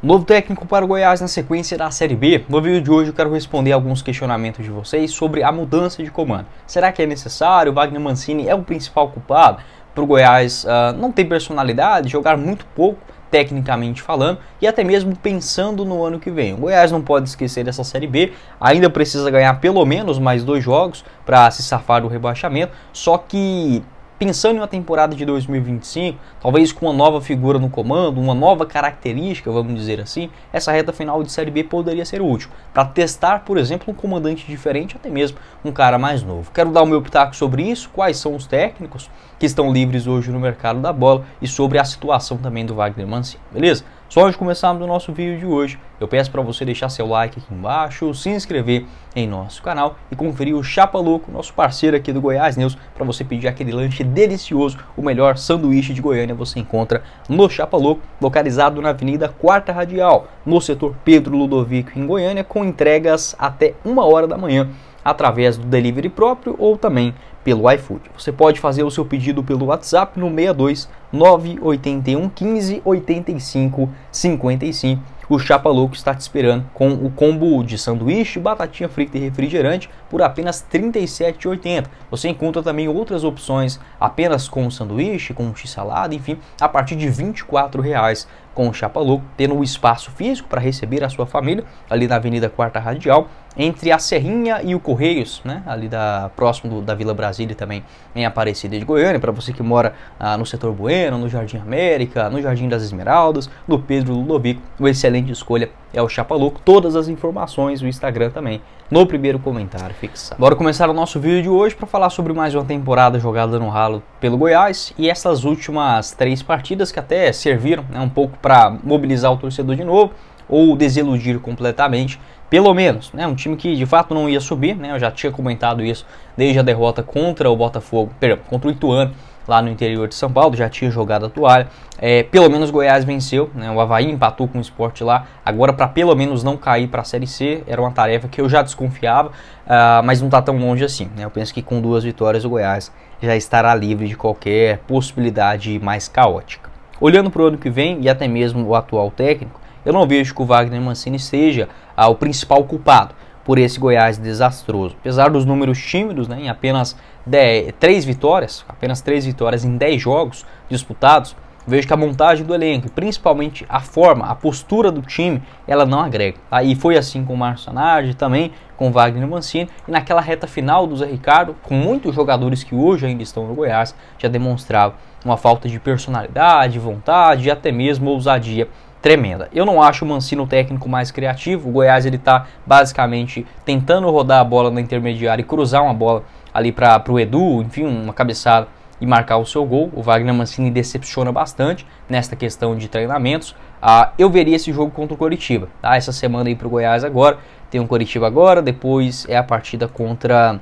Novo técnico para o Goiás na sequência da Série B. No vídeo de hoje eu quero responder alguns questionamentos de vocês sobre a mudança de comando. Será que é necessário? Wagner Mancini é o principal culpado para o Goiás uh, não ter personalidade, jogar muito pouco tecnicamente falando e até mesmo pensando no ano que vem. O Goiás não pode esquecer dessa Série B, ainda precisa ganhar pelo menos mais dois jogos para se safar do rebaixamento, só que pensando em uma temporada de 2025, talvez com uma nova figura no comando, uma nova característica, vamos dizer assim, essa reta final de Série B poderia ser útil para testar, por exemplo, um comandante diferente, até mesmo um cara mais novo. Quero dar o meu pitaco sobre isso, quais são os técnicos, que estão livres hoje no mercado da bola e sobre a situação também do Wagner Mancini, beleza? Só antes de começarmos o nosso vídeo de hoje, eu peço para você deixar seu like aqui embaixo, se inscrever em nosso canal e conferir o Chapa Louco, nosso parceiro aqui do Goiás News, para você pedir aquele lanche delicioso, o melhor sanduíche de Goiânia você encontra no Chapa Louco, localizado na Avenida Quarta Radial, no setor Pedro Ludovico, em Goiânia, com entregas até uma hora da manhã através do delivery próprio ou também pelo iFood. Você pode fazer o seu pedido pelo WhatsApp no 62 981 15 85 55. O Chapa Louco está te esperando com o combo de sanduíche, batatinha frita e refrigerante por apenas R$ 37,80. Você encontra também outras opções apenas com sanduíche, com x-salada, enfim, a partir de R$ 24,00 com o Chapa Louco, tendo o um espaço físico para receber a sua família ali na Avenida Quarta Radial, entre a Serrinha e o Correios, né? ali da, próximo do, da Vila Brasília também, em Aparecida de Goiânia, para você que mora ah, no setor Bueno, no Jardim América, no Jardim das Esmeraldas, no Pedro Ludovico, uma excelente escolha é o Chapa Louco. Todas as informações, o Instagram também, no primeiro comentário fixar. Bora começar o nosso vídeo de hoje para falar sobre mais uma temporada jogada no ralo pelo Goiás e essas últimas três partidas que até serviram né, um pouco para mobilizar o torcedor de novo ou desiludir completamente, pelo menos, né, um time que de fato não ia subir, né, eu já tinha comentado isso desde a derrota contra o Botafogo, perdão, contra o Ituano lá no interior de São Paulo, já tinha jogado a toalha. É, pelo menos Goiás venceu, né? o Havaí empatou com o esporte lá. Agora, para pelo menos não cair para a Série C, era uma tarefa que eu já desconfiava, uh, mas não está tão longe assim. Né? Eu penso que com duas vitórias o Goiás já estará livre de qualquer possibilidade mais caótica. Olhando para o ano que vem e até mesmo o atual técnico, eu não vejo que o Wagner Mancini seja ah, o principal culpado por esse Goiás desastroso. Apesar dos números tímidos, né, em apenas 10, 3 vitórias, apenas 3 vitórias em 10 jogos disputados, vejo que a montagem do elenco, principalmente a forma, a postura do time, ela não agrega. Tá? E foi assim com o Márcio Sanardi, também com o Wagner Mancini, e naquela reta final do Zé Ricardo, com muitos jogadores que hoje ainda estão no Goiás, já demonstrava uma falta de personalidade, vontade e até mesmo ousadia tremenda. Eu não acho o Mancino o técnico mais criativo. O Goiás ele está basicamente tentando rodar a bola na intermediária e cruzar uma bola ali para o Edu, enfim, uma cabeçada e marcar o seu gol. O Wagner Mancini decepciona bastante nesta questão de treinamentos. Ah, eu veria esse jogo contra o Coritiba. Tá? Essa semana aí para o Goiás agora. Tem um Coritiba agora, depois é a partida contra.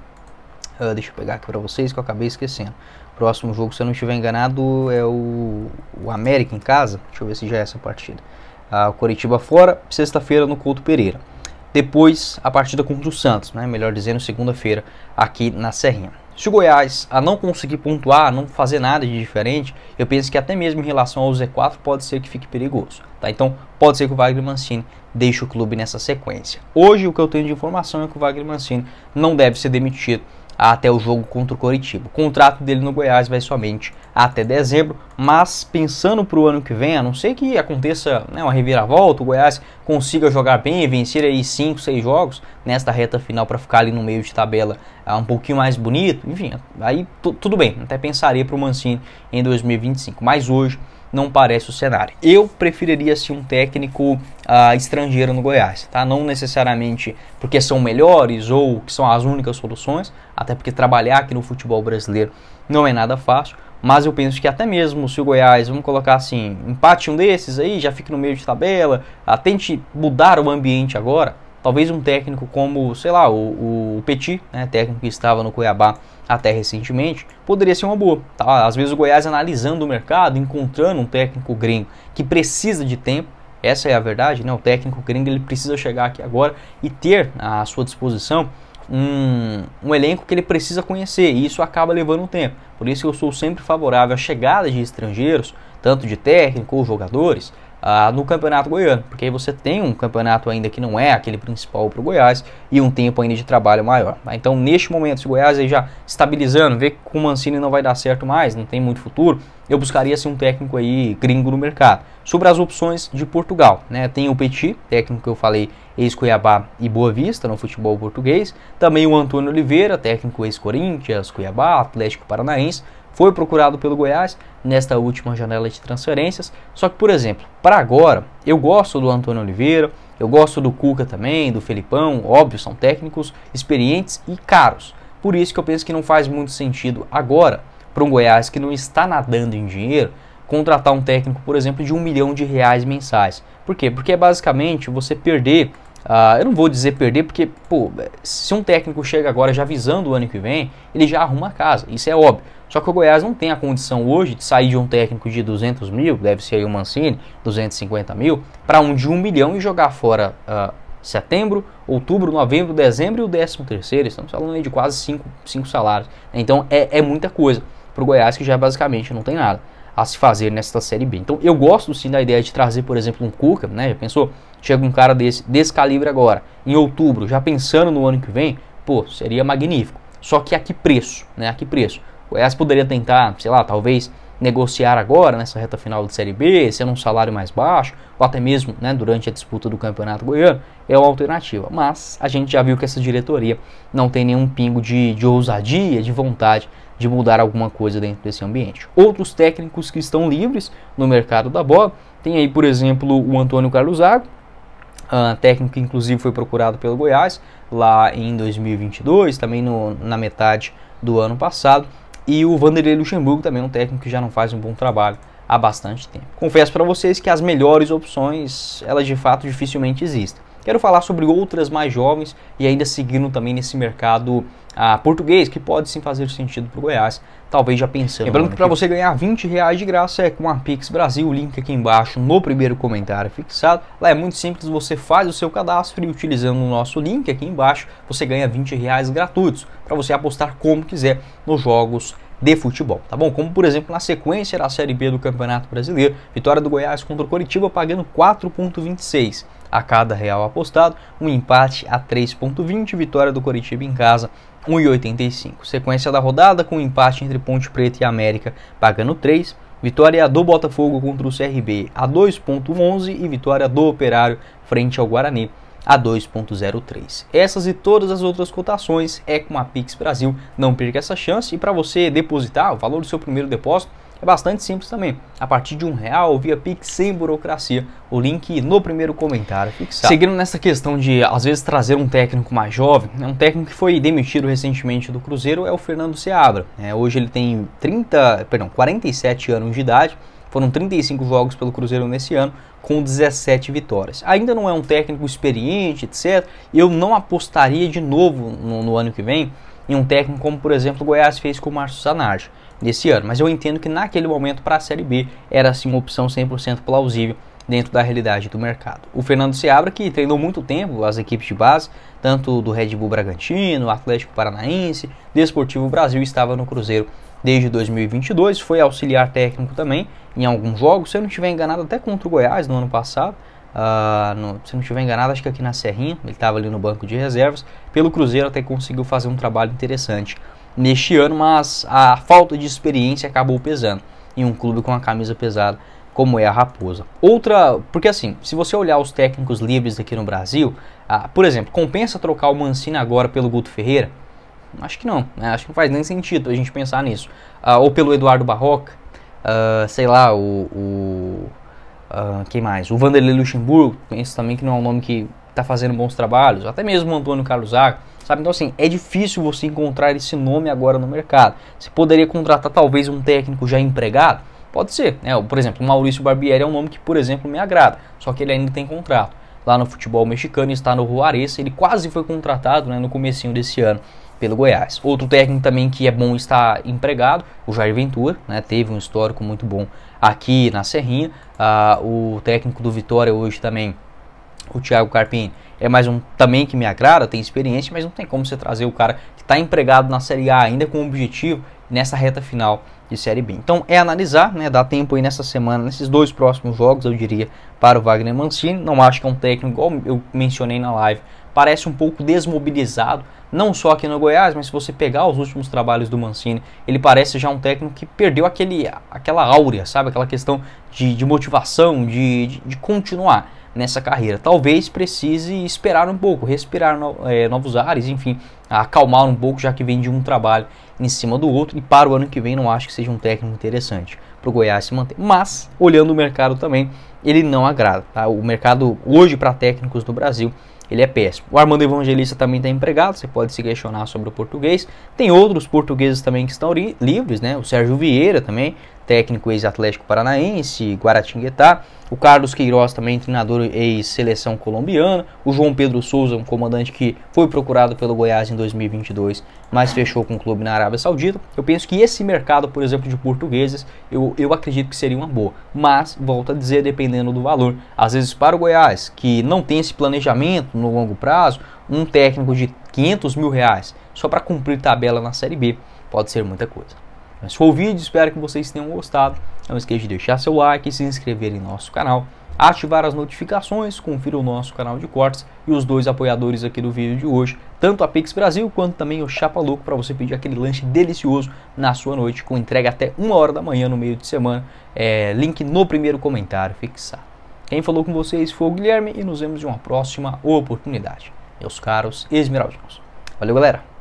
Ah, deixa eu pegar aqui para vocês que eu acabei esquecendo. Próximo jogo, se eu não estiver enganado, é o, o América em casa. Deixa eu ver se já é essa partida. A ah, Coritiba fora, sexta-feira no Couto Pereira. Depois, a partida contra o Santos, né? melhor dizendo, segunda-feira, aqui na Serrinha. Se o Goiás a não conseguir pontuar, a não fazer nada de diferente, eu penso que até mesmo em relação ao Z4 pode ser que fique perigoso. Tá? Então pode ser que o Wagner Mancini deixe o clube nessa sequência. Hoje o que eu tenho de informação é que o Wagner Mancini não deve ser demitido até o jogo contra o Coritiba. O contrato dele no Goiás vai somente até dezembro mas pensando para o ano que vem, a não ser que aconteça né, uma reviravolta, o Goiás consiga jogar bem e vencer aí 5, 6 jogos nesta reta final para ficar ali no meio de tabela ah, um pouquinho mais bonito, enfim, aí tudo bem, até pensaria para o Mancini em 2025, mas hoje não parece o cenário. Eu preferiria sim um técnico ah, estrangeiro no Goiás, tá? Não necessariamente porque são melhores ou que são as únicas soluções, até porque trabalhar aqui no futebol brasileiro não é nada fácil, mas eu penso que até mesmo se o Goiás, vamos colocar assim, empate um desses aí, já fica no meio de tabela, ah, tente mudar o ambiente agora. Talvez um técnico como, sei lá, o, o Petit, né, técnico que estava no Cuiabá até recentemente, poderia ser uma boa. Tá? Às vezes o Goiás analisando o mercado, encontrando um técnico gringo que precisa de tempo, essa é a verdade, né? O técnico gringo ele precisa chegar aqui agora e ter à sua disposição um, um elenco que ele precisa conhecer e isso acaba levando um tempo. Por isso eu sou sempre favorável à chegada de estrangeiros, tanto de técnico ou jogadores, ah, no Campeonato Goiano, porque aí você tem um campeonato ainda que não é aquele principal para o Goiás e um tempo ainda de trabalho maior. Tá? Então, neste momento, se o Goiás aí já estabilizando, vê que com o Mancini não vai dar certo mais, não tem muito futuro, eu buscaria assim, um técnico aí gringo no mercado. Sobre as opções de Portugal, né? Tem o Petit, técnico que eu falei, ex-Cuiabá e Boa Vista no futebol português. Também o Antônio Oliveira, técnico ex-Corinthians, Cuiabá, Atlético Paranaense foi procurado pelo Goiás nesta última janela de transferências. Só que, por exemplo, para agora, eu gosto do Antônio Oliveira, eu gosto do Cuca também, do Felipão, óbvio, são técnicos experientes e caros. Por isso que eu penso que não faz muito sentido agora, para um Goiás que não está nadando em dinheiro, contratar um técnico, por exemplo, de um milhão de reais mensais. Por quê? Porque é basicamente você perder Uh, eu não vou dizer perder, porque, pô, se um técnico chega agora já visando o ano que vem, ele já arruma a casa. Isso é óbvio. Só que o Goiás não tem a condição hoje de sair de um técnico de 200 mil, deve ser aí o Mancini, 250 mil, para um de 1 milhão e jogar fora uh, setembro, outubro, novembro, dezembro e o décimo terceiro. Estamos falando aí de quase 5 cinco, cinco salários. Então é, é muita coisa para o Goiás que já basicamente não tem nada a se fazer nesta Série B. Então eu gosto sim da ideia de trazer, por exemplo, um Cuca, né? Já pensou? Chega um cara desse, desse calibre agora, em outubro, já pensando no ano que vem, pô, seria magnífico. Só que a que preço, né? A que preço? O Goiás poderia tentar, sei lá, talvez negociar agora nessa reta final de Série B, sendo um salário mais baixo, ou até mesmo né, durante a disputa do Campeonato Goiano, é uma alternativa. Mas a gente já viu que essa diretoria não tem nenhum pingo de, de ousadia, de vontade de mudar alguma coisa dentro desse ambiente. Outros técnicos que estão livres no mercado da bola, tem aí, por exemplo, o Antônio Carlos Zago, ah, técnico que inclusive foi procurado pelo Goiás lá em 2022, também no, na metade do ano passado. E o Vanderlei Luxemburgo também é um técnico que já não faz um bom trabalho há bastante tempo. Confesso para vocês que as melhores opções, elas de fato dificilmente existem. Quero falar sobre outras mais jovens e ainda seguindo também nesse mercado ah, português, que pode sim fazer sentido para o Goiás, talvez já pensando. Lembrando que para você ganhar 20 reais de graça é com a Pix Brasil, o link aqui embaixo no primeiro comentário fixado. Lá é muito simples, você faz o seu cadastro e utilizando o nosso link aqui embaixo, você ganha 20 reais gratuitos para você apostar como quiser nos jogos de futebol, tá bom? Como por exemplo na sequência da Série B do Campeonato Brasileiro, vitória do Goiás contra o Coritiba pagando 4.26 a cada real apostado, um empate a 3.20, vitória do Coritiba em casa 1,85. Sequência da rodada com um empate entre Ponte Preta e América pagando 3, vitória do Botafogo contra o CRB a 2.11 e vitória do Operário frente ao Guarani a 2.03. Essas e todas as outras cotações é com a Pix Brasil. Não perca essa chance e para você depositar o valor do seu primeiro depósito é bastante simples também. A partir de um real via Pix sem burocracia. O link no primeiro comentário fixado. Seguindo nessa questão de às vezes trazer um técnico mais jovem, né, um técnico que foi demitido recentemente do Cruzeiro é o Fernando Seabra. É, hoje ele tem 30, perdão, 47 anos de idade. Foram 35 jogos pelo Cruzeiro nesse ano, com 17 vitórias. Ainda não é um técnico experiente, etc. Eu não apostaria de novo no, no ano que vem em um técnico como, por exemplo, o Goiás fez com o Márcio Sanardi nesse ano. Mas eu entendo que naquele momento para a Série B era assim uma opção 100% plausível dentro da realidade do mercado. O Fernando Seabra, que treinou muito tempo as equipes de base, tanto do Red Bull Bragantino, Atlético Paranaense, Desportivo Brasil, estava no Cruzeiro desde 2022, foi auxiliar técnico também em alguns jogos, se eu não estiver enganado, até contra o Goiás no ano passado, uh, no, se não estiver enganado, acho que aqui na Serrinha, ele estava ali no banco de reservas, pelo Cruzeiro até conseguiu fazer um trabalho interessante neste ano, mas a falta de experiência acabou pesando em um clube com a camisa pesada como é a Raposa. Outra, porque assim, se você olhar os técnicos livres aqui no Brasil, ah, por exemplo, compensa trocar o Mancini agora pelo Guto Ferreira? Acho que não, né? acho que não faz nem sentido a gente pensar nisso. Ah, ou pelo Eduardo Barroca, sei lá, o, o Uh, quem mais? O Vanderlei Luxemburgo, conheço também que não é um nome que está fazendo bons trabalhos, até mesmo o Antônio Carlos Zaga, sabe? Então, assim, é difícil você encontrar esse nome agora no mercado. Você poderia contratar talvez um técnico já empregado? Pode ser, né? Por exemplo, o Maurício Barbieri é um nome que, por exemplo, me agrada, só que ele ainda tem contrato lá no futebol mexicano, está no Juarez, ele quase foi contratado né, no comecinho desse ano pelo Goiás. Outro técnico também que é bom estar empregado, o Jair Ventura, né, teve um histórico muito bom aqui na Serrinha. Ah, o técnico do Vitória hoje também, o Thiago Carpini, é mais um também que me agrada, tem experiência, mas não tem como você trazer o cara que está empregado na Série A ainda com o objetivo nessa reta final de Série B. Então é analisar, né, dá tempo aí nessa semana, nesses dois próximos jogos, eu diria, para o Wagner Mancini. Não acho que é um técnico, igual eu mencionei na live, parece um pouco desmobilizado, não só aqui no Goiás, mas se você pegar os últimos trabalhos do Mancini, ele parece já um técnico que perdeu aquele, aquela áurea, sabe? Aquela questão de, de motivação, de, de, de continuar nessa carreira. Talvez precise esperar um pouco, respirar no, é, novos ares, enfim, acalmar um pouco, já que vem de um trabalho em cima do outro. E para o ano que vem, não acho que seja um técnico interessante para o Goiás se manter. Mas, olhando o mercado também, ele não agrada. Tá? O mercado hoje para técnicos do Brasil ele é péssimo. O Armando Evangelista também está empregado, você pode se questionar sobre o português. Tem outros portugueses também que estão livres, né? O Sérgio Vieira também técnico ex-Atlético Paranaense, Guaratinguetá, o Carlos Queiroz também treinador ex-seleção colombiana, o João Pedro Souza, um comandante que foi procurado pelo Goiás em 2022, mas fechou com o clube na Arábia Saudita. Eu penso que esse mercado, por exemplo, de portugueses, eu, eu acredito que seria uma boa, mas volto a dizer, dependendo do valor, às vezes para o Goiás, que não tem esse planejamento no longo prazo, um técnico de 500 mil reais só para cumprir tabela na Série B pode ser muita coisa. Mas foi o vídeo, espero que vocês tenham gostado. Não esqueça de deixar seu like, se inscrever em nosso canal, ativar as notificações, confira o nosso canal de cortes e os dois apoiadores aqui do vídeo de hoje, tanto a Pix Brasil quanto também o Chapa Louco, para você pedir aquele lanche delicioso na sua noite, com entrega até uma hora da manhã no meio de semana. É, link no primeiro comentário fixado. Quem falou com vocês foi o Guilherme e nos vemos em uma próxima oportunidade. Meus caros esmeraldinos. Valeu, galera!